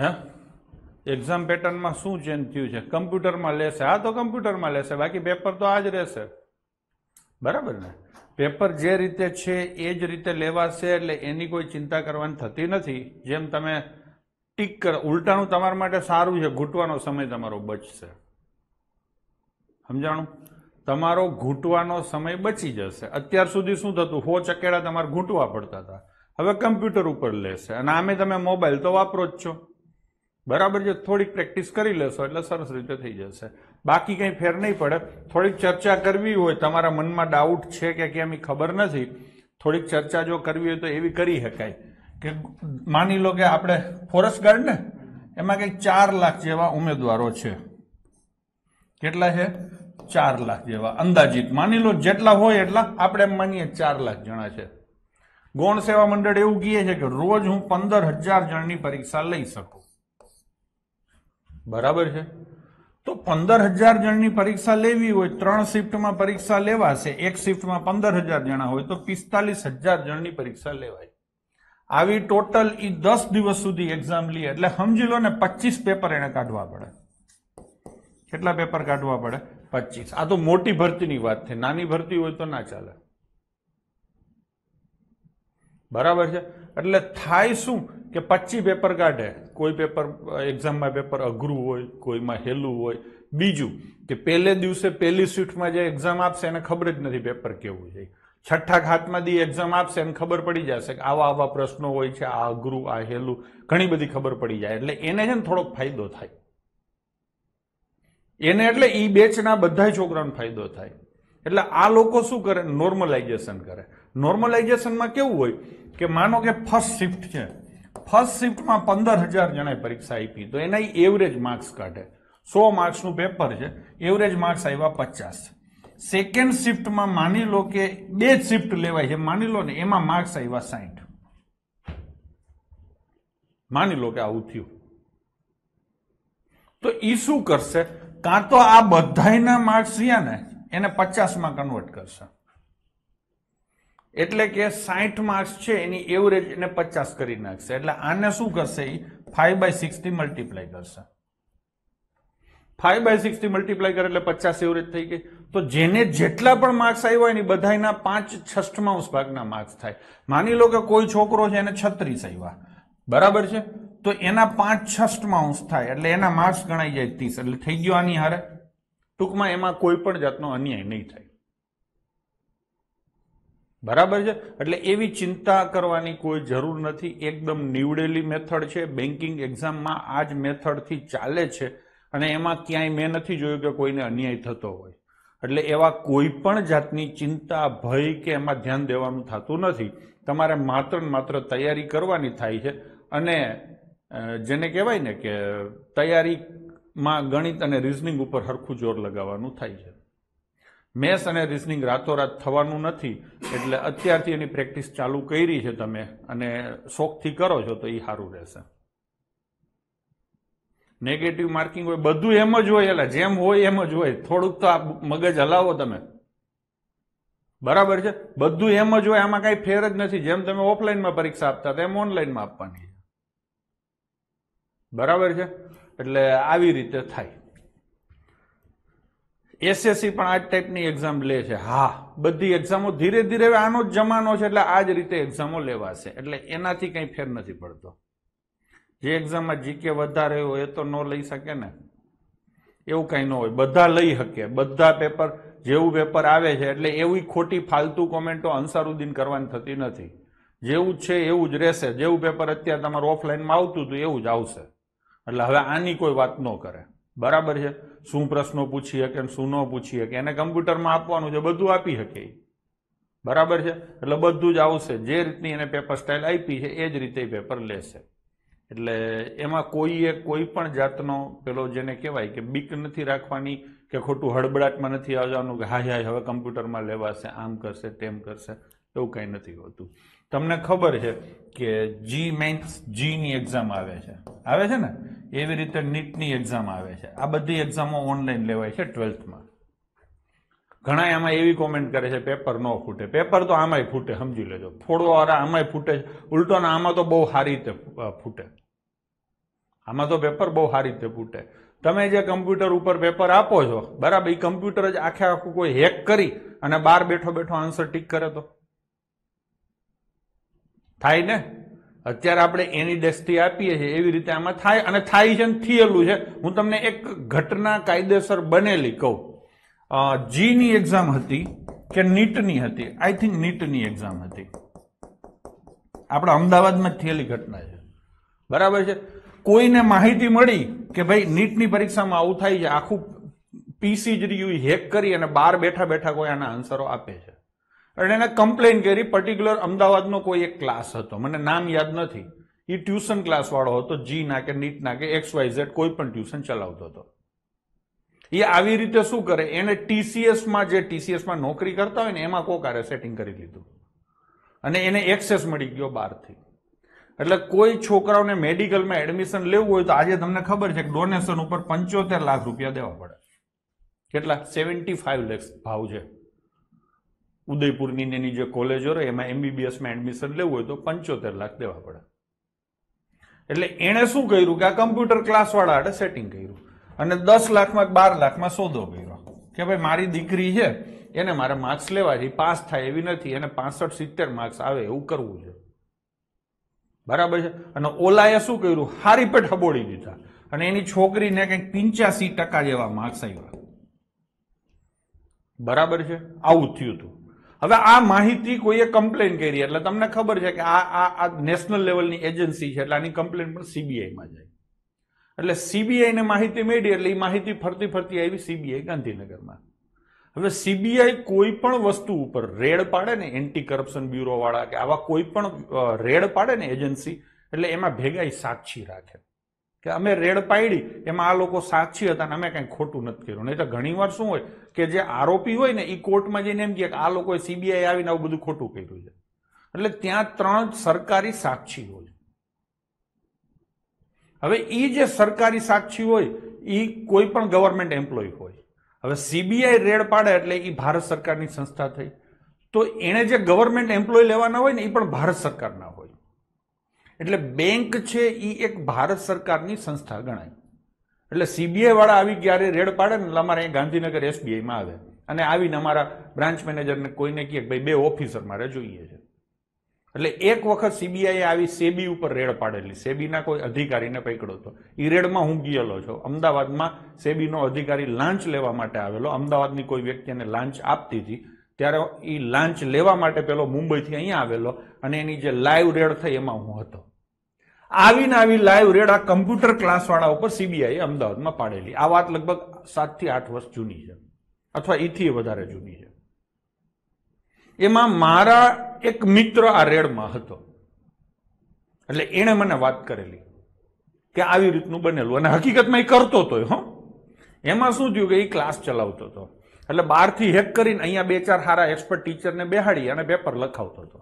હે એક્ઝામ પેટર્નમાં શું ચેન્જ થયું છે કમ્પ્યુટરમાં લેશે આ તો કમ્પ્યુટરમાં લેશે બાકી પેપર તો આ જ રહેશે બરાબર ને પેપર જે રીતે છે એ જ રીતે લેવાશે એટલે એની કોઈ ચિંતા કરવાની થતી નથી જેમ તમે ટીક કરો ઉલટાનું તમારા માટે સારું છે ઘૂંટવાનો સમય તમારો બચશે સમજાણું તમારો ઘૂંટવાનો સમય બચી જશે અત્યાર સુધી શું થતું હો ચકેડા તમારે ઘૂંટવા પડતા હતા હવે કમ્પ્યુટર ઉપર લેશે અને આમે તમે મોબાઈલ તો વાપરો જ છો બરાબર જો થોડીક પ્રેક્ટિસ કરી લેશો એટલે સરસ રીતે થઈ જશે બાકી કંઈ ફેર નહીં પડે થોડીક ચર્ચા કરવી હોય તમારા મનમાં ડાઉટ છે કે કેમ એ ખબર નથી થોડીક ચર્ચા જો કરવી હોય તો એવી કરી શકાય કે માની લો કે આપણે ફોરેસ્ટ ગાર્ડ ને એમાં કંઈક ચાર લાખ જેવા ઉમેદવારો છે કેટલા છે ચાર લાખ જેવા અંદાજિત માની લો જેટલા હોય એટલા આપણે એમ માનીએ ચાર લાખ જણા છે ગૌણ સેવા મંડળ એવું કહે છે કે રોજ હું પંદર હજાર જણની પરીક્ષા લઈ શકું બરાબર છે તો પંદર હજાર જણની પરીક્ષા લેવી હોય ત્રણ શિફ્ટમાં પરીક્ષા લેવાશે એક શિફ્ટમાં પંદર હજાર જણા હોય તો પિસ્તાલીસ હજાર જણની પરીક્ષા લેવાય આવી ટોટલ એ દસ દિવસ સુધી એક્ઝામ લે એટલે સમજી લો ને પચીસ પેપર એને કાઢવા પડે કેટલા પેપર કાઢવા પડે પચીસ આ તો મોટી ભરતીની વાત છે નાની ભરતી હોય તો ના ચાલે બરાબર છે એટલે થાય શું કે પચી પેપર કાઢે કોઈ પેપર એક્ઝામમાં પેપર અઘરું હોય કોઈમાં હેલું હોય બીજું કે પહેલે દિવસે પહેલી સ્વીટમાં જે એક્ઝામ આપશે એને ખબર જ નથી પેપર કેવું છે છઠ્ઠા ખાતમાં દી એક્ઝામ આપશે એને ખબર પડી જશે કે આવા આવા પ્રશ્નો હોય છે આ અઘરું આ હેલું ઘણી બધી ખબર પડી જાય એટલે એને છે ને થોડોક ફાયદો થાય એને એટલે એ બેચના બધા છોકરાઓને ફાયદો થાય એટલે આ લોકો શું કરે નોર્મલાઇઝેશન કરે નોર્મલાઇઝેશનમાં કેવું હોય કે માનો કે ફર્સ્ટ શિફ્ટ છે ફર્સ્ટ શિફ્ટમાં પંદર હજાર જણાએ પરીક્ષા આપી તો એના એવરેજ માર્ક્સ કાઢે સો માર્ક્સનું પેપર છે એવરેજ માર્ક્સ આવ્યા પચાસ સેકન્ડ શિફ્ટમાં માની લો કે બે શિફ્ટ લેવાય છે માની લો ને એમાં માર્ક્સ આવ્યા સાહીઠ માની લો કે આવું થયું તો એ શું કરશે કાં તો આ બધાના માર્ક્સ રહ્યા ને એને પચાસમાં કન્વર્ટ કરશે એટલે કે સાઠ માર્ક્સ છે એની એવરેજ એને પચાસ કરી નાખશે એટલે આને શું કરશે એ ફાઈવ બાય સિક્સથી મલ્ટીપ્લાય કરશે ફાઈવ બાય સિક્સથી મલ્ટીપ્લાય કરે એટલે પચાસ એવરેજ થઈ ગઈ તો જેને જેટલા પણ માર્ક્સ આવ્યા હોય ને બધાના પાંચ છઠ્ઠમાંશ ભાગના માર્ક્સ થાય માની લો કે કોઈ છોકરો છે એને છત્રીસ આવ્યા બરાબર છે તો એના પાંચ છઠ્ઠમાંશ થાય એટલે એના માર્ક્સ ગણાઈ જાય ત્રીસ એટલે થઈ ગયો આની હારે ટૂંકમાં એમાં કોઈ પણ જાતનો અન્યાય નહીં થાય બરાબર છે એટલે એવી ચિંતા કરવાની કોઈ જરૂર નથી એકદમ નીવડેલી મેથડ છે બેન્કિંગ એક્ઝામમાં આ જ મેથડથી ચાલે છે અને એમાં ક્યાંય મેં નથી જોયું કે કોઈને અન્યાય થતો હોય એટલે એવા કોઈ પણ જાતની ચિંતા ભય કે એમાં ધ્યાન દેવાનું થતું નથી તમારે માત્ર ને માત્ર તૈયારી કરવાની થાય છે અને જેને કહેવાય ને કે તૈયારી માં ગણિત અને રિઝનિંગ ઉપર હરખું જોર લગાવવાનું થાય છે મેથ્સ અને રિઝનિંગ રાતોરાત થવાનું નથી એટલે અત્યારથી એની પ્રેક્ટિસ ચાલુ કરી છે તમે અને શોખથી કરો છો તો એ સારું રહેશે નેગેટિવ માર્કિંગ હોય બધું એમ જ હોય એટલે જેમ હોય એમ જ હોય થોડુંક તો આ મગજ હલાવો તમે બરાબર છે બધું એમ જ હોય આમાં કાંઈ ફેર જ નથી જેમ તમે ઓફલાઈનમાં પરીક્ષા આપતા હતા એમ ઓનલાઈનમાં આપવાની બરાબર છે એટલે આવી રીતે થાય એસએસસી પણ આ ટાઈપની એક્ઝામ લે છે હા બધી એક્ઝામો ધીરે ધીરે આનો જ જમાનો છે એટલે આ જ રીતે એક્ઝામો લેવાશે એટલે એનાથી કંઈ ફેર નથી પડતો જે એક્ઝામમાં જીકે વધારે હોય એ તો ન લઈ શકે ને એવું કંઈ ન હોય બધા લઈ શકે બધા પેપર જેવું પેપર આવે છે એટલે એવી ખોટી ફાલતુ કોમેન્ટો અંસારુદ્દીન કરવાની થતી નથી જેવું છે એવું જ રહેશે જેવું પેપર અત્યારે તમારું ઓફલાઈનમાં આવતું હતું એવું જ આવશે એટલે હવે આની કોઈ વાત ન કરે બરાબર છે શું પ્રશ્નો પૂછી શકે શું ન પૂછી શકે એને કમ્પ્યુટરમાં આપવાનું છે બધું આપી શકે બરાબર છે એટલે બધું જ આવશે જે રીતની એને પેપર સ્ટાઇલ આપી છે એ જ રીતે પેપર લેશે એટલે એમાં કોઈએ કોઈ પણ જાતનો પેલો જેને કહેવાય કે બીક નથી રાખવાની કે ખોટું હડબડાટમાં નથી આવવાનું કે હા હા હવે કમ્પ્યુટરમાં લેવાશે આમ કરશે તેમ કરશે એવું કંઈ નથી હોતું તમને ખબર છે કે જી મેન્સ જીની એક્ઝામ આવે છે આવે છે ને એવી રીતે નીટની એક્ઝામ આવે છે આ બધી એક્ઝામો ઓનલાઈન લેવાય છે ટ્વેલ્થમાં ઘણા આમાં એવી કોમેન્ટ કરે છે પેપર ન ફૂટે પેપર તો આમાંય ફૂટે સમજી લેજો થોડો વાર આમાંય ફૂટે ઉલટો ને આમાં તો બહુ સારી રીતે ફૂટે આમાં તો પેપર બહુ સારી રીતે ફૂટે તમે જે કમ્પ્યુટર ઉપર પેપર આપો છો બરાબર એ કમ્પ્યુટર જ આખે આખું કોઈ હેક કરી અને બહાર બેઠો બેઠો આન્સર ટીક કરે તો થાય ને અત્યારે આપણે એની દ્રષ્ટિ આપીએ છીએ એવી રીતે આમાં થાય અને થાય છે થયેલું છે હું તમને એક ઘટના કાયદેસર બનેલી કહું જીની એક્ઝામ હતી કે નીટની હતી આઈ થિંક નીટની એક્ઝામ હતી આપણા અમદાવાદમાં થયેલી ઘટના છે બરાબર છે કોઈને માહિતી મળી કે ભાઈ નીટની પરીક્ષામાં આવું થાય છે આખું પીસી જ રહ્યું હેક કરી અને બહાર બેઠા બેઠા કોઈ આના આન્સરો આપે છે અને એને કમ્પ્લેન કરી પર્ટિક્યુલર અમદાવાદનો કોઈ એક ક્લાસ હતો મને નામ યાદ નથી એ ટ્યુશન ક્લાસવાળો હતો જી ના કે નીટના કે એક્સ વાય ઝેડ કોઈ પણ ટ્યુશન ચલાવતો હતો એ આવી રીતે શું કરે એને ટીસીએસમાં જે ટીસીએસમાં નોકરી કરતા હોય ને એમાં કોકારે સેટિંગ કરી દીધું અને એને એક્સેસ મળી ગયો બહારથી એટલે કોઈ છોકરાઓને મેડિકલમાં એડમિશન લેવું હોય તો આજે તમને ખબર છે કે ડોનેશન ઉપર પંચોતેર લાખ રૂપિયા દેવા પડે કેટલા સેવન્ટી ફાઈવ લેક્સ ભાવ છે ઉદયપુરની એની જે કોલેજો રહે એમાં એમબીબીએસમાં એડમિશન લેવું હોય તો પંચોતેર લાખ દેવા પડે એટલે એણે શું કર્યું કે આ કમ્પ્યુટર ક્લાસવાળા આડે સેટિંગ કર્યું અને દસ લાખમાં બાર લાખમાં સોદો કર્યો કે ભાઈ મારી દીકરી છે એને મારે માર્ક્સ લેવાથી પાસ થાય એવી નથી એને પાસઠ સિત્તેર માર્ક્સ આવે એવું કરવું છે બરાબર છે અને ઓલાએ શું કર્યું હારી પેટ હબોળી દીધા અને એની છોકરીને કંઈક પિંચ્યાસી ટકા જેવા માર્ક્સ આવ્યા બરાબર છે આવું થયું હતું હવે આ માહિતી કોઈએ કમ્પ્લેન કરી એટલે તમને ખબર છે કે આ આ નેશનલ લેવલની એજન્સી છે એટલે આની કમ્પ્લેન પણ સીબીઆઈમાં જાય એટલે સીબીઆઈને માહિતી મેળવી એટલે એ માહિતી ફરતી ફરતી આવી સીબીઆઈ ગાંધીનગરમાં હવે સીબીઆઈ કોઈ પણ વસ્તુ ઉપર રેડ પાડે ને એન્ટી કરપ્શન બ્યુરો વાળા કે આવા કોઈ પણ રેડ પાડે ને એજન્સી એટલે એમાં ભેગાઈ સાક્ષી રાખે કે અમે રેડ પાડી એમાં આ લોકો સાક્ષી હતા અને અમે કંઈ ખોટું નથી કર્યું નહીં તો ઘણીવાર શું હોય કે જે આરોપી હોય ને એ કોર્ટમાં જઈને એમ કહે કે આ લોકોએ સીબીઆઈ આવીને આવું બધું ખોટું કર્યું છે એટલે ત્યાં ત્રણ સરકારી સાક્ષી હોય હવે એ જે સરકારી સાક્ષી હોય એ કોઈ પણ ગવર્મેન્ટ એમ્પ્લોય હોય હવે સીબીઆઈ રેડ પાડે એટલે એ ભારત સરકારની સંસ્થા થઈ તો એણે જે ગવર્મેન્ટ એમ્પ્લોય લેવાના હોય ને એ પણ ભારત સરકારના હોય એટલે બેંક છે એ એક ભારત સરકારની સંસ્થા ગણાય એટલે સીબીઆઈ વાળા આવી ક્યારે રેડ પાડે ને અમારે અહીંયા ગાંધીનગર એસબીઆઈમાં આવે અને આવીને અમારા બ્રાન્ચ મેનેજરને કોઈને કહે કે ભાઈ બે ઓફિસર મારે જોઈએ છે એટલે એક વખત સીબીઆઈએ આવી સેબી ઉપર રેડ પાડેલી સેબીના કોઈ અધિકારીને પકડ્યો હતો એ રેડમાં હું ગયેલો છું અમદાવાદમાં સેબીનો અધિકારી લાંચ લેવા માટે આવેલો અમદાવાદની કોઈ વ્યક્તિને લાંચ આપતી હતી ત્યારે એ લાંચ લેવા માટે પેલો મુંબઈથી અહીંયા આવેલો અને એની જે લાઈવ રેડ થઈ એમાં હું હતો આવીને આવી લાઈવ રેડ આ કમ્પ્યુટર ક્લાસવાળા ઉપર સીબીઆઈએ અમદાવાદમાં પાડેલી આ વાત લગભગ સાતથી આઠ વર્ષ જૂની છે અથવા એથી વધારે જૂની છે એમાં મારા એક મિત્ર આ રેડમાં હતો એટલે એણે મને વાત કરેલી કે આવી રીતનું બનેલું અને હકીકતમાં એ કરતો હતો હો એમાં શું થયું કે એ ક્લાસ ચલાવતો હતો એટલે બહારથી હેક કરીને અહીંયા બે ચાર સારા એક્સપર્ટ ટીચરને બેહાડી અને પેપર લખાવતો હતો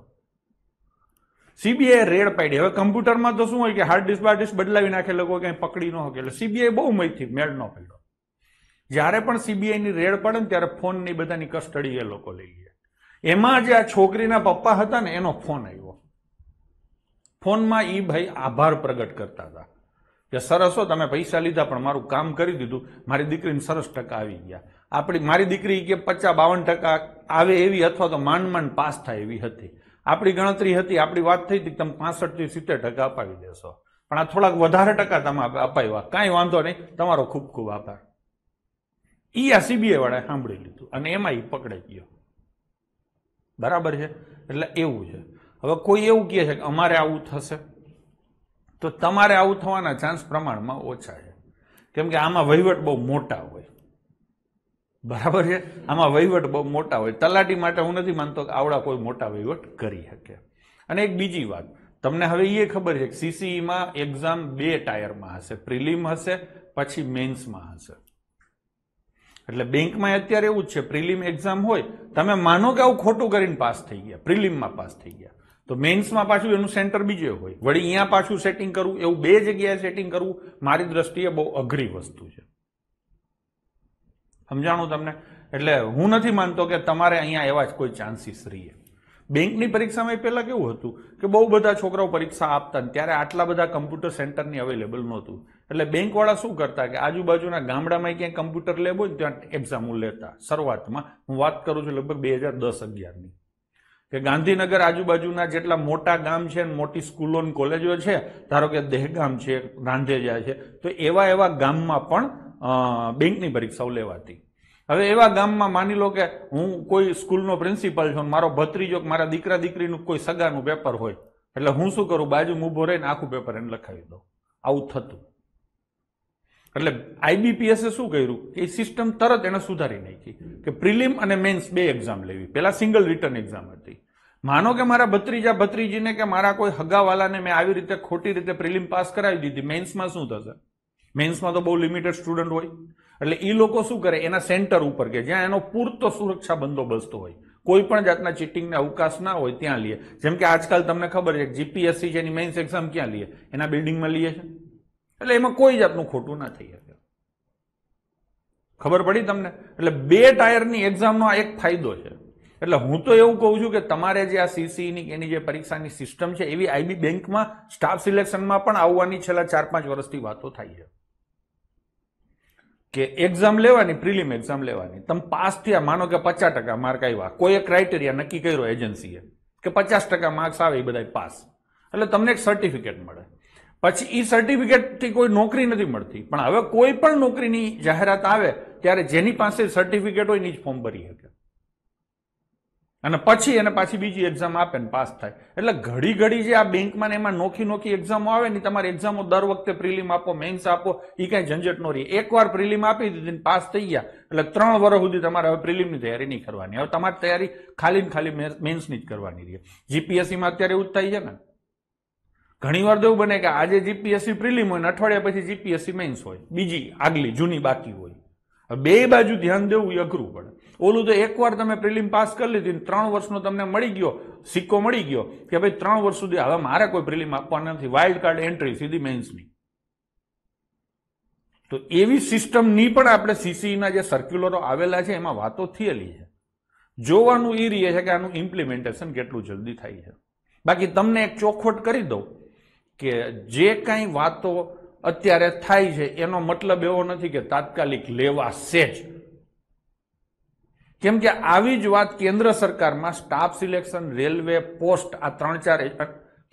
સીબીઆઈ રેડ પાડી હવે કમ્પ્યુટરમાં તો શું હોય કે હાર્ડ ડિસ્ક બાર ડિસ્ક બદલાવી નાખે લોકો કંઈ પકડી ન શકે એટલે સીબીઆઈ બહુ મયથી મેળ ન પડ્યો જ્યારે પણ સીબીઆઈની રેડ પડે ને ત્યારે ફોનની બધાની કસ્ટડી એ લોકો લઈ ગયા એમાં જે આ છોકરીના પપ્પા હતા ને એનો ફોન આવ્યો ફોનમાં એ ભાઈ આભાર પ્રગટ કરતા હતા કે સરસ હો તમે પૈસા લીધા પણ મારું કામ કરી દીધું મારી દીકરીને સરસ ટકા આવી ગયા આપણી મારી દીકરી કે પચાસ બાવન ટકા આવે એવી અથવા તો માંડ માંડ પાસ થાય એવી હતી આપણી ગણતરી હતી આપણી વાત થઈ હતી તમે પાસઠથી સિત્તેર ટકા અપાવી દેશો પણ આ થોડાક વધારે ટકા તમે અપાવ્યા કાંઈ વાંધો નહીં તમારો ખૂબ ખૂબ આભાર એ આ સીબીઆઈ વાળાએ સાંભળી લીધું અને એમાં એ પકડાઈ ગયો બરાબર છે એટલે એવું છે હવે કોઈ એવું કહે છે કે અમારે આવું થશે તો તમારે આવું થવાના ચાન્સ પ્રમાણમાં ઓછા છે કેમ કે આમાં વહીવટ બહુ મોટા હોય બરાબર છે આમાં વહીવટ બહુ મોટા હોય તલાટી માટે હું નથી માનતો કે આવડા કોઈ મોટા વહીવટ કરી શકે અને એક બીજી વાત તમને હવે એ ખબર છે કે સીસીઈમાં e એક્ઝામ બે ટાયરમાં હશે પ્રિલિમ હશે પછી મેન્સમાં હશે એટલે બેંકમાં અત્યારે એવું જ છે પ્રિલિમ એક્ઝામ હોય તમે માનો કે આવું ખોટું કરીને પાસ થઈ ગયા પ્રિલિમમાં પાસ થઈ ગયા તો મેન્સમાં પાછું એનું સેન્ટર બીજે હોય વળી અહીંયા પાછું સેટિંગ કરવું એવું બે જગ્યાએ સેટિંગ કરવું મારી દ્રષ્ટિએ બહુ અઘરી વસ્તુ છે સમજાણું તમને એટલે હું નથી માનતો કે તમારે અહીંયા એવા જ કોઈ ચાન્સીસ રહીએ બેંકની પરીક્ષામાં એ પહેલાં કેવું હતું કે બહુ બધા છોકરાઓ પરીક્ષા આપતા ત્યારે આટલા બધા કમ્પ્યુટર સેન્ટરની અવેલેબલ નહોતું એટલે બેંકવાળા શું કરતા કે આજુબાજુના ગામડામાં ક્યાંય કમ્પ્યુટર લેબ હોય ને ત્યાં એક્ઝામો લેતા શરૂઆતમાં હું વાત કરું છું લગભગ બે હજાર દસ અગિયારની કે ગાંધીનગર આજુબાજુના જેટલા મોટા ગામ છે અને મોટી સ્કૂલો અને કોલેજો છે ધારો કે દહેગામ છે રાંધેજા છે તો એવા એવા ગામમાં પણ બેંકની પરીક્ષાઓ લેવાતી હવે એવા ગામમાં માની લો કે હું કોઈ સ્કૂલનો પ્રિન્સિપાલ છું મારો ભત્રીજો મારા દીકરા દીકરીનું કોઈ સગાનું પેપર હોય એટલે હું શું કરું બાજુમાં ઊભો રહીને આખું પેપર એને લખાવી દઉં આવું થતું એટલે આઈબીપીએસે શું કર્યું કે એ સિસ્ટમ તરત એને સુધારી નાખી કે પ્રિલિમ અને મેન્સ બે એક્ઝામ લેવી પહેલાં સિંગલ રિટર્ન એક્ઝામ હતી માનો કે મારા ભત્રીજા ભત્રીજીને કે મારા કોઈ હગાવાલાને મેં આવી રીતે ખોટી રીતે પ્રિલિમ પાસ કરાવી દીધી મેન્સમાં શું થશે મેન્સમાં તો બહુ લિમિટેડ સ્ટુડન્ટ હોય એટલે એ લોકો શું કરે એના સેન્ટર ઉપર કે જ્યાં એનો પૂરતો સુરક્ષા બંદોબસ્ત હોય કોઈ પણ જાતના ચીટિંગને અવકાશ ના હોય ત્યાં લઈએ જેમ કે આજકાલ તમને ખબર છે જીપીએસસી જેની મેન્સ એક્ઝામ ક્યાં લઈએ એના બિલ્ડિંગમાં લઈએ છીએ એટલે એમાં કોઈ જાતનું ખોટું ના થઈ શકે ખબર પડી તમને એટલે બે ટાયરની એક્ઝામનો આ એક ફાયદો છે એટલે હું તો એવું કહું છું કે તમારે જે આ સીસીની એની જે પરીક્ષાની સિસ્ટમ છે એવી આઈબી બેંકમાં સ્ટાફ સિલેક્શનમાં પણ આવવાની છેલ્લા ચાર પાંચ વર્ષથી વાતો થાય છે કે એક્ઝામ લેવાની પ્રિલિમ એક્ઝામ લેવાની તમે પાસ થયા માનો કે પચાસ ટકા માર્ક આવ્યા કોઈએ ક્રાઇટેરિયા નક્કી કર્યો એજન્સીએ કે પચાસ ટકા માર્ક્સ આવે એ બધા પાસ એટલે તમને એક સર્ટિફિકેટ મળે પછી એ સર્ટિફિકેટથી કોઈ નોકરી નથી મળતી પણ હવે કોઈ પણ નોકરીની જાહેરાત આવે ત્યારે જેની પાસે સર્ટિફિકેટ હોય એની જ ફોર્મ ભરી શકે અને પછી એને પાછી બીજી એક્ઝામ આપે ને પાસ થાય એટલે ઘડી ઘડી જે આ બેંકમાં એમાં નોખી નોખી એક્ઝામો આવે ને તમારે એક્ઝામો દર વખતે પ્રિલિમ આપો મેન્સ આપો એ કાંઈ ઝંઝટ નો રહી એકવાર પ્રિલિમ આપી દીધી પાસ થઈ ગયા એટલે ત્રણ વર્ષ સુધી તમારે હવે પ્રિલિમની તૈયારી નહીં કરવાની હવે તમારી તૈયારી ખાલી ને ખાલી મેન્સની જ કરવાની રહી જીપીએસસીમાં અત્યારે એવું જ થાય છે ને ઘણીવાર તો એવું બને કે આજે જીપીએસસી પ્રિલિમ હોય ને અઠવાડિયા પછી જીપીએસસી મેન્સ હોય બીજી આગલી જૂની બાકી હોય બે બાજુ ધ્યાન દેવું એ અઘરું પડે ઓલું તો એકવાર તમે પ્રિલિમ પાસ કરી લીધી ને ત્રણ વર્ષનો તમને મળી ગયો સિક્કો મળી ગયો કે ભાઈ ત્રણ વર્ષ સુધી હવે મારે કોઈ પ્રિલિમ આપવાના નથી વાઇલ્ડ કાર્ડ એન્ટ્રી સીધી મેન્સની તો એવી સિસ્ટમની પણ આપણે સીસીના e જે સર્ક્યુલરો આવેલા છે એમાં વાતો થયેલી છે જોવાનું એ રહે છે કે આનું ઇમ્પ્લિમેન્ટેશન કેટલું જલ્દી થાય છે બાકી તમને એક ચોખવટ કરી દઉં કે જે કાંઈ વાતો અત્યારે થાય છે એનો મતલબ એવો નથી કે તાત્કાલિક લેવાશે જ કેમ કે આવી જ વાત કેન્દ્ર સરકારમાં સ્ટાફ સિલેક્શન રેલવે પોસ્ટ આ ત્રણ ચાર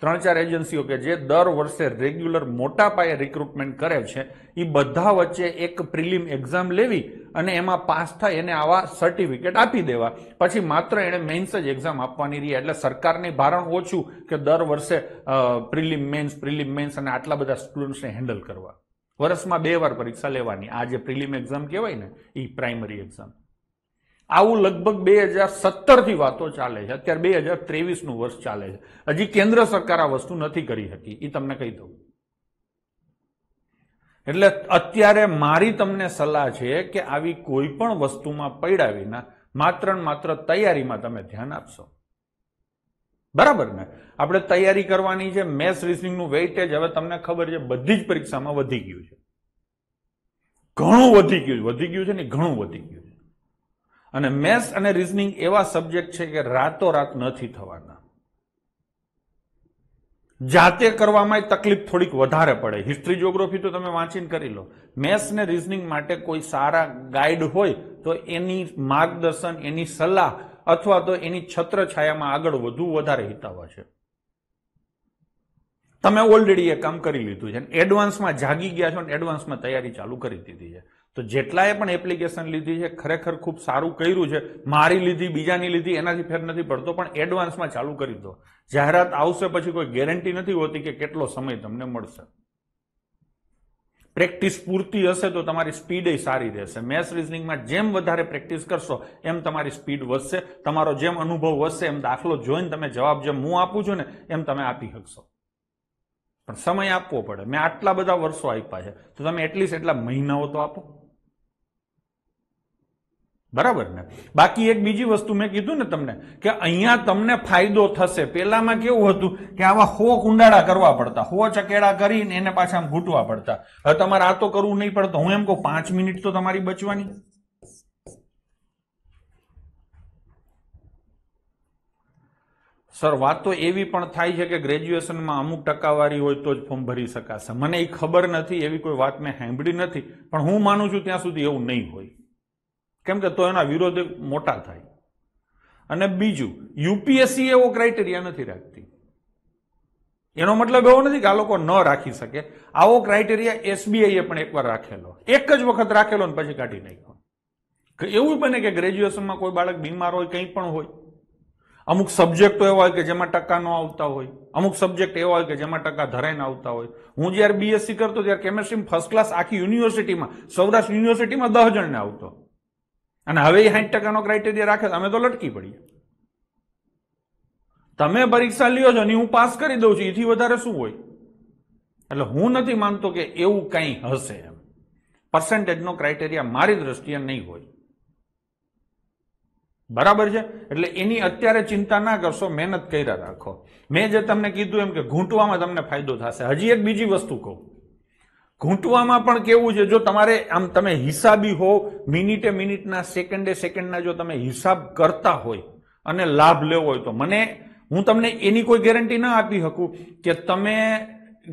ત્રણ ચાર એજન્સીઓ કે જે દર વર્ષે રેગ્યુલર મોટા પાયે રિક્રુટમેન્ટ કરે છે એ બધા વચ્ચે એક પ્રિલિમ એક્ઝામ લેવી અને એમાં પાસ થાય એને આવા સર્ટિફિકેટ આપી દેવા પછી માત્ર એણે મેન્સ જ એક્ઝામ આપવાની રહી એટલે સરકારની ભારણ ઓછું કે દર વર્ષે પ્રિલિમ મેન્સ પ્રિલિમ મેન્સ અને આટલા બધા સ્ટુડન્ટ્સને હેન્ડલ કરવા વર્ષમાં બે વાર પરીક્ષા લેવાની આ જે પ્રિલિમ એક્ઝામ કહેવાય ને એ પ્રાઇમરી એક્ઝામ આવું લગભગ બે હજાર સત્તરથી વાતો ચાલે છે અત્યારે બે હજાર ત્રેવીસનું વર્ષ ચાલે છે હજી કેન્દ્ર સરકાર આ વસ્તુ નથી કરી શકી એ તમને કહી દઉં એટલે અત્યારે મારી તમને સલાહ છે કે આવી કોઈ પણ વસ્તુમાં પડ્યા વિના માત્ર ને માત્ર તૈયારીમાં તમે ધ્યાન આપશો બરાબર ને આપણે તૈયારી કરવાની છે મેથ્સ રિઝનિંગનું વેઇટેજ હવે તમને ખબર છે બધી જ પરીક્ષામાં વધી ગયું છે ઘણું વધી ગયું વધી ગયું છે ને ઘણું વધી ગયું અને મેથ્સ અને રિઝનિંગ એવા સબ્જેક્ટ છે કે રાતોરાત નથી થવાના જાતે કરવામાં તકલીફ થોડીક વધારે પડે હિસ્ટ્રી જોગ્રાફી તો તમે વાંચીને કરી લો મેથ્સ ને રિઝનિંગ માટે કોઈ સારા ગાઈડ હોય તો એની માર્ગદર્શન એની સલાહ અથવા તો એની છત્રછાયામાં આગળ વધુ વધારે હિતાવા છે તમે ઓલરેડી એ કામ કરી લીધું છે એડવાન્સમાં જાગી ગયા છો અને એડવાન્સમાં તૈયારી ચાલુ કરી દીધી છે તો જેટલાએ પણ એપ્લિકેશન લીધી છે ખરેખર ખૂબ સારું કર્યું છે મારી લીધી બીજાની લીધી એનાથી ફેર નથી પડતો પણ એડવાન્સમાં ચાલુ કરી દો જાહેરાત આવશે પછી કોઈ ગેરંટી નથી હોતી કે કેટલો સમય તમને મળશે પ્રેક્ટિસ પૂરતી હશે તો તમારી સ્પીડ સારી રહેશે મેથ્સ રિઝનિંગમાં જેમ વધારે પ્રેક્ટિસ કરશો એમ તમારી સ્પીડ વધશે તમારો જેમ અનુભવ વધશે એમ દાખલો જોઈને તમે જવાબ જેમ હું આપું છું ને એમ તમે આપી શકશો પણ સમય આપવો પડે મેં આટલા બધા વર્ષો આપ્યા છે તો તમે એટલીસ્ટ એટલા મહિનાઓ તો આપો બરાબર ને બાકી એક બીજી વસ્તુ મેં કીધું ને તમને કે અહીંયા તમને ફાયદો થશે પહેલામાં કેવું હતું કે આવા હો કુંડાળા કરવા પડતા હો ચકેડા કરીને એને પાછા આમ ઘૂંટવા પડતા હવે તમારે આ તો કરવું નહીં પડતું હું એમ કહું પાંચ મિનિટ તો તમારી બચવાની સર વાત તો એવી પણ થાય છે કે ગ્રેજ્યુએશનમાં અમુક ટકાવારી હોય તો જ ફોર્મ ભરી શકાશે મને એ ખબર નથી એવી કોઈ વાત મેં સાંભળી નથી પણ હું માનું છું ત્યાં સુધી એવું નહીં હોય કેમ કે તો એના વિરોધ મોટા થાય અને બીજું યુપીએસસી એવો ક્રાઇટેરિયા નથી રાખતી એનો મતલબ એવો નથી કે આ લોકો ન રાખી શકે આવો ક્રાઇટેરિયા એસબીઆઈએ પણ એકવાર રાખેલો એક જ વખત રાખેલો ને પછી કાઢી નાખ્યો એવું બને કે ગ્રેજ્યુએશનમાં કોઈ બાળક બીમાર હોય કંઈ પણ હોય અમુક સબ્જેક્ટો એવા હોય કે જેમાં ટકા ન આવતા હોય અમુક સબ્જેક્ટ એવા હોય કે જેમાં ટકા ધરાઈને આવતા હોય હું જ્યારે બીએસસી કરતો ત્યારે કેમેસ્ટ્રીમાં ફર્સ્ટ ક્લાસ આખી યુનિવર્સિટીમાં સૌરાષ્ટ્ર યુનિવર્સિટીમાં દસ જણને આવતો અને હવે એ સાઠ ટકાનો ક્રાઇટેરિયા રાખે અમે તો લટકી પડીએ તમે પરીક્ષા લ્યો છો અને હું પાસ કરી દઉં છું એથી વધારે શું હોય એટલે હું નથી માનતો કે એવું કંઈ હશે એમ પર્સન્ટેજનો ક્રાઇટેરિયા મારી દ્રષ્ટિએ નહીં હોય બરાબર છે એટલે એની અત્યારે ચિંતા ના કરશો મહેનત કર્યા રાખો મેં જે તમને કીધું એમ કે ઘૂંટવામાં તમને ફાયદો થશે હજી એક બીજી વસ્તુ કહું ઘૂંટવામાં પણ કેવું છે જો તમારે આમ તમે હિસાબી હો મિનિટે મિનિટના સેકન્ડે સેકન્ડના જો તમે હિસાબ કરતા હોય અને લાભ લેવો હોય તો મને હું તમને એની કોઈ ગેરંટી ના આપી શકું કે તમે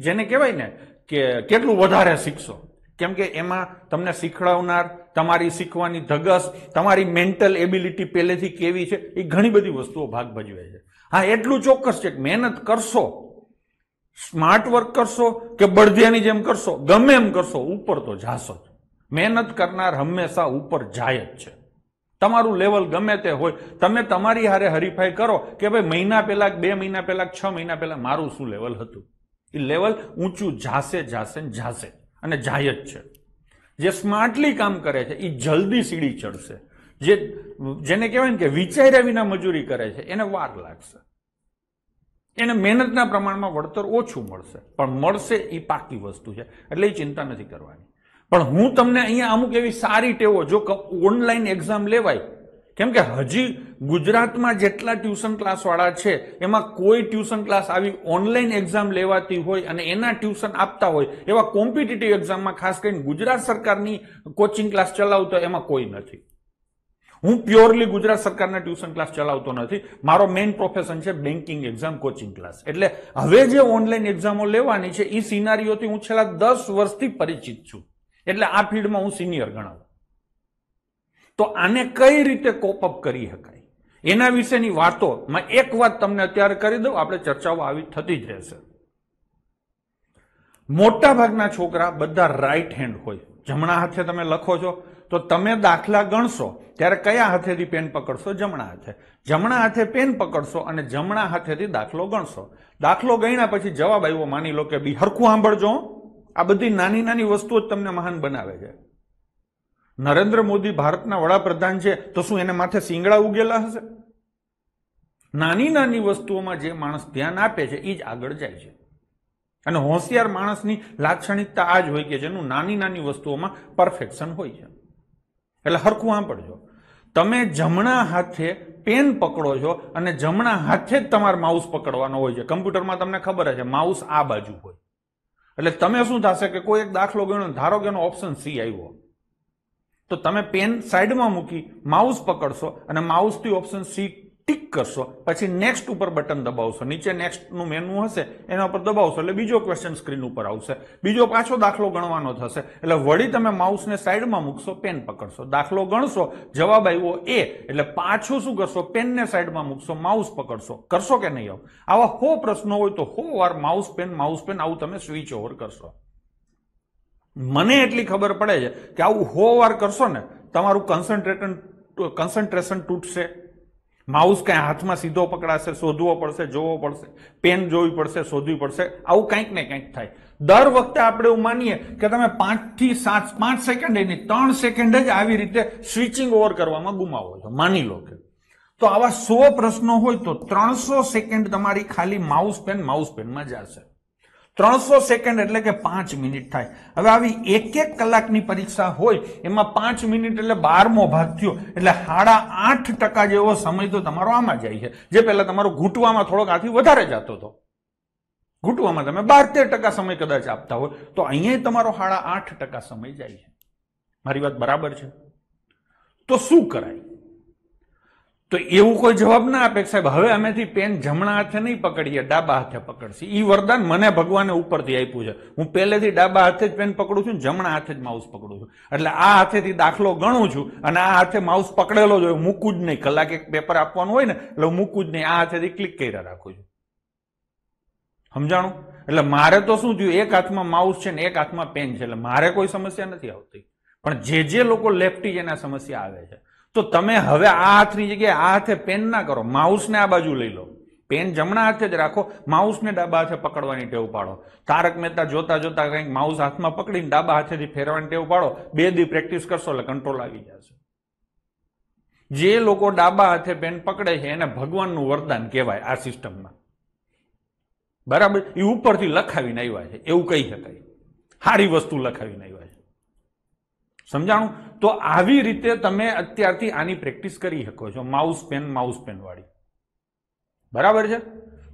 જેને કહેવાય ને કે કેટલું વધારે શીખશો કેમ કે એમાં તમને શીખડાવનાર તમારી શીખવાની ધગસ તમારી મેન્ટલ એબિલિટી પહેલેથી કેવી છે એ ઘણી બધી વસ્તુઓ ભાગ ભજવે છે હા એટલું ચોક્કસ છે મહેનત કરશો સ્માર્ટ વર્ક કરશો કે બળદિયાની જેમ કરશો ગમે એમ કરશો ઉપર તો જાશો જ મહેનત કરનાર હંમેશા ઉપર જાય જ છે તમારું લેવલ ગમે તે હોય તમે તમારી હારે હરીફાઈ કરો કે ભાઈ મહિના પહેલાં બે મહિના પહેલાં છ મહિના પહેલાં મારું શું લેવલ હતું એ લેવલ ઊંચું જાશે જાશે ને જાશે અને જાય જ છે જે સ્માર્ટલી કામ કરે છે એ જલ્દી સીડી ચડશે જે જેને કહેવાય ને કે વિચાર્યા વિના મજૂરી કરે છે એને વાર લાગશે એને મહેનતના પ્રમાણમાં વળતર ઓછું મળશે પણ મળશે એ પાકી વસ્તુ છે એટલે એ ચિંતા નથી કરવાની પણ હું તમને અહીંયા અમુક એવી સારી ટેવો જો ઓનલાઈન એક્ઝામ લેવાય કેમ કે હજી ગુજરાતમાં જેટલા ટ્યુશન ક્લાસવાળા છે એમાં કોઈ ટ્યુશન ક્લાસ આવી ઓનલાઈન એક્ઝામ લેવાતી હોય અને એના ટ્યુશન આપતા હોય એવા કોમ્પિટિટિવ એક્ઝામમાં ખાસ કરીને ગુજરાત સરકારની કોચિંગ ક્લાસ ચલાવતો એમાં કોઈ નથી હું પ્યોરલી ગુજરાત સરકારના ટ્યુશન ક્લાસ ચલાવતો નથી મારો મેઇન પ્રોફેશન છે બેન્કિંગ એક્ઝામ કોચિંગ ક્લાસ એટલે હવે જે ઓનલાઈન એક્ઝામો લેવાની છે એ સિનારીઓથી હું છેલ્લા દસ વર્ષથી પરિચિત છું એટલે આ ફિલ્ડમાં હું સિનિયર ગણાવું તો આને કઈ રીતે કોપ અપ કરી શકાય એના વિશેની વાતોમાં એક વાત તમને અત્યારે કરી દઉં આપણે ચર્ચાઓ આવી થતી જ રહેશે મોટાભાગના છોકરા બધા રાઈટ હેન્ડ હોય જમણા હાથે તમે લખો છો તો તમે દાખલા ગણશો ત્યારે કયા હાથેથી પેન પકડશો જમણા હાથે જમણા હાથે પેન પકડશો અને જમણા હાથેથી દાખલો ગણશો દાખલો ગણ્યા પછી જવાબ આવ્યો માની લો કે બી હરખું સાંભળજો આ બધી નાની નાની વસ્તુઓ જ તમને મહાન બનાવે છે નરેન્દ્ર મોદી ભારતના વડાપ્રધાન છે તો શું એને માથે સિંગડા ઉગેલા હશે નાની નાની વસ્તુઓમાં જે માણસ ધ્યાન આપે છે એ જ આગળ જાય છે અને હોશિયાર માણસની લાક્ષણિકતા આ જ હોય કે જેનું નાની નાની વસ્તુઓમાં પરફેક્શન હોય છે એટલે હરખું સાંભળજો તમે જમણા હાથે પેન પકડો છો અને જમણા હાથે જ તમારે માઉસ પકડવાનો હોય છે કમ્પ્યુટરમાં તમને ખબર છે માઉસ આ બાજુ હોય એટલે તમે શું થશે કે કોઈ એક દાખલો ગણો ધારો કે ઓપ્શન સી આવ્યો તો તમે પેન સાઈડમાં મૂકી માઉસ પકડશો અને માઉસથી ઓપ્શન સી ટીક કરશો પછી નેક્સ્ટ ઉપર બટન દબાવશો નીચે નેક્સ્ટનું મેનુ હશે એના ઉપર દબાવશો એટલે બીજો ક્વેશ્ચન સ્ક્રીન ઉપર આવશે બીજો પાછો દાખલો ગણવાનો થશે એટલે વળી તમે માઉસને સાઈડમાં મૂકશો પેન પકડશો દાખલો ગણશો જવાબ આવ્યો એ એટલે પાછું શું કરશો પેનને સાઈડમાં મૂકશો માઉસ પકડશો કરશો કે નહીં આવું આવા હો પ્રશ્નો હોય તો હો વાર માઉસ પેન માઉસ પેન આવું તમે સ્વિચ ઓવર કરશો મને એટલી ખબર પડે છે કે આવું હો વાર કરશો ને તમારું કન્સન્ટ્રેટન કન્સન્ટ્રેશન તૂટશે માઉસ કાંઈ હાથમાં સીધો પકડાશે શોધવો પડશે જોવો પડશે પેન જોવી પડશે શોધવી પડશે આવું કંઈક ને કંઈક થાય દર વખતે આપણે એવું માનીએ કે તમે પાંચથી સાત પાંચ સેકન્ડ એની ત્રણ સેકન્ડ જ આવી રીતે સ્વિચિંગ ઓવર કરવામાં ગુમાવો છો માની લો કે તો આવા સો પ્રશ્નો હોય તો ત્રણસો સેકન્ડ તમારી ખાલી માઉસ પેન માઉસ પેનમાં જશે ત્રણસો સેકન્ડ એટલે કે પાંચ મિનિટ થાય હવે આવી એક એક કલાકની પરીક્ષા હોય એમાં પાંચ મિનિટ એટલે બારમો ભાગ થયો એટલે સાડા આઠ ટકા જેવો સમય તો તમારો આમાં જાય છે જે પહેલાં તમારો ઘૂંટવામાં થોડોક આથી વધારે જતો હતો ઘૂંટવામાં તમે બાર તેર ટકા સમય કદાચ આપતા હોય તો અહીંયા તમારો સાડા આઠ ટકા સમય જાય છે મારી વાત બરાબર છે તો શું કરાય તો એવું કોઈ જવાબ ના આપે સાહેબ હવે અમેથી પેન જમણા હાથે નહીં પકડીએ ડાબા હાથે પકડશે એ વરદાન મને ભગવાને ઉપરથી આપ્યું છે હું પહેલેથી ડાબા હાથે જ પેન પકડું છું જમણા હાથે જ માઉસ પકડું છું એટલે આ હાથેથી દાખલો ગણું છું અને આ હાથે માઉસ પકડેલો જ હોય મૂકું જ નહીં કલાક એક પેપર આપવાનું હોય ને એટલે હું મૂકું જ નહીં આ હાથેથી ક્લિક કરી રાખું છું સમજાણું એટલે મારે તો શું થયું એક હાથમાં માઉસ છે ને એક હાથમાં પેન છે એટલે મારે કોઈ સમસ્યા નથી આવતી પણ જે જે લોકો લેફ્ટી એના સમસ્યા આવે છે તો તમે હવે આ હાથની જગ્યાએ આ હાથે પેન ના કરો માઉસને આ બાજુ લઈ લો પેન જમણા હાથે જ રાખો માઉસને ડાબા હાથે પકડવાની ટેવ પાડો તારક મહેતા જોતા જોતા કંઈક માઉસ હાથમાં પકડીને ડાબા હાથેથી ફેરવાની ટેવ પાડો બે દી પ્રેક્ટિસ કરશો એટલે કંટ્રોલ આવી જશે જે લોકો ડાબા હાથે પેન પકડે છે એને ભગવાનનું વરદાન કહેવાય આ સિસ્ટમમાં બરાબર એ ઉપરથી લખાવીને આવ્યા છે એવું કહી શકાય સારી વસ્તુ લખાવીને આવ્યા છે સમજાણું તો આવી રીતે તમે અત્યારથી આની પ્રેક્ટિસ કરી શકો છો માઉસ પેન માઉસ પેનવાળી બરાબર છે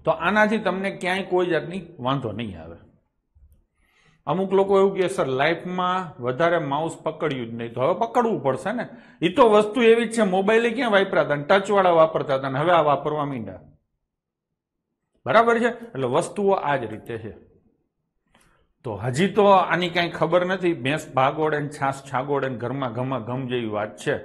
તો આનાથી તમને ક્યાંય કોઈ જાતની વાંધો નહીં આવે અમુક લોકો એવું કહે સર લાઈફમાં વધારે માઉસ પકડ્યું જ નહીં તો હવે પકડવું પડશે ને એ તો વસ્તુ એવી જ છે મોબાઈલે ક્યાં વાપરાતા ટચવાળા વાપરતા હતા ને હવે આ વાપરવા માંડ્યા બરાબર છે એટલે વસ્તુઓ આ જ રીતે છે તો હજી તો આની કાંઈ ખબર નથી ભેંસ ભાગોળ અને છાસ છાગોળ અને ઘરમાં ઘમા ઘમ જેવી વાત છે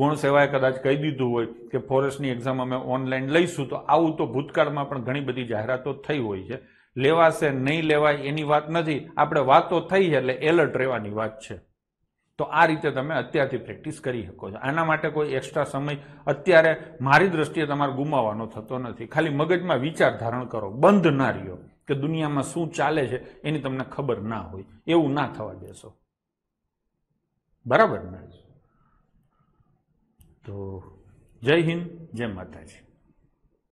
ગુણ સેવાએ કદાચ કહી દીધું હોય કે ફોરેસ્ટની એક્ઝામ અમે ઓનલાઈન લઈશું તો આવું તો ભૂતકાળમાં પણ ઘણી બધી જાહેરાતો થઈ હોય છે લેવાશે નહીં લેવાય એની વાત નથી આપણે વાતો થઈ છે એટલે એલર્ટ રહેવાની વાત છે તો આ રીતે તમે અત્યારથી પ્રેક્ટિસ કરી શકો છો આના માટે કોઈ એક્સ્ટ્રા સમય અત્યારે મારી દ્રષ્ટિએ તમારે ગુમાવવાનો થતો નથી ખાલી મગજમાં વિચાર ધારણ કરો બંધ ના રહ્યો કે દુનિયામાં શું ચાલે છે એની તમને ખબર ના હોય એવું ના થવા દેશો બરાબર ને તો જય હિન્દ જય માતાજી